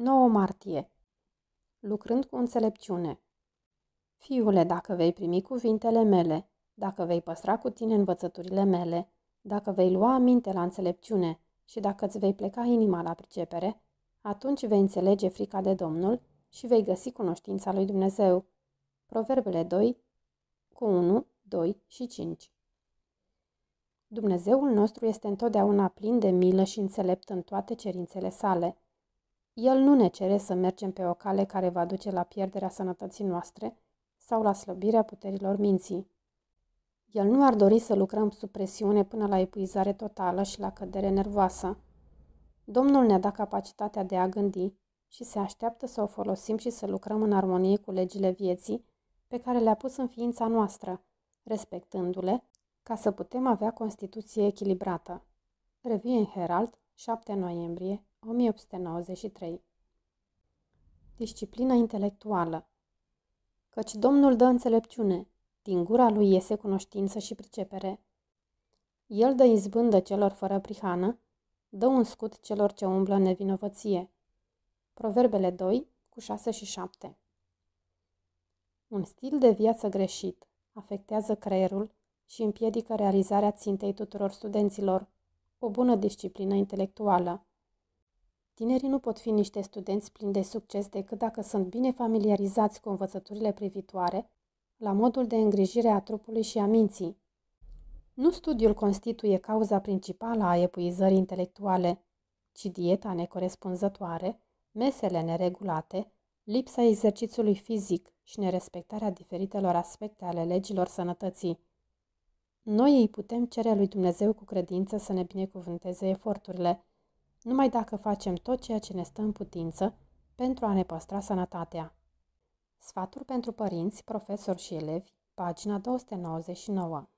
9 martie Lucrând cu înțelepciune Fiule, dacă vei primi cuvintele mele, dacă vei păstra cu tine învățăturile mele, dacă vei lua aminte la înțelepciune și dacă îți vei pleca inima la pricepere, atunci vei înțelege frica de Domnul și vei găsi cunoștința lui Dumnezeu. Proverbele 2 cu 1, 2 și 5 Dumnezeul nostru este întotdeauna plin de milă și înțelept în toate cerințele sale – el nu ne cere să mergem pe o cale care va duce la pierderea sănătății noastre sau la slăbirea puterilor minții. El nu ar dori să lucrăm sub presiune până la epuizare totală și la cădere nervoasă. Domnul ne-a dat capacitatea de a gândi și se așteaptă să o folosim și să lucrăm în armonie cu legile vieții pe care le-a pus în ființa noastră, respectându-le, ca să putem avea Constituție echilibrată. Revie în Herald, 7 noiembrie 1893 Disciplina intelectuală Căci Domnul dă înțelepciune, din gura lui iese cunoștință și pricepere. El dă izbândă celor fără prihană, dă un scut celor ce umblă în nevinovăție. Proverbele 2, cu 6 și 7 Un stil de viață greșit afectează creierul și împiedică realizarea țintei tuturor studenților, o bună disciplină intelectuală. Tinerii nu pot fi niște studenți plini de succes decât dacă sunt bine familiarizați cu învățăturile privitoare la modul de îngrijire a trupului și a minții. Nu studiul constituie cauza principală a epuizării intelectuale, ci dieta necorespunzătoare, mesele neregulate, lipsa exercițiului fizic și nerespectarea diferitelor aspecte ale legilor sănătății. Noi îi putem cere lui Dumnezeu cu credință să ne binecuvânteze eforturile – numai dacă facem tot ceea ce ne stă în putință pentru a ne păstra sănătatea. Sfaturi pentru părinți, profesori și elevi, pagina 299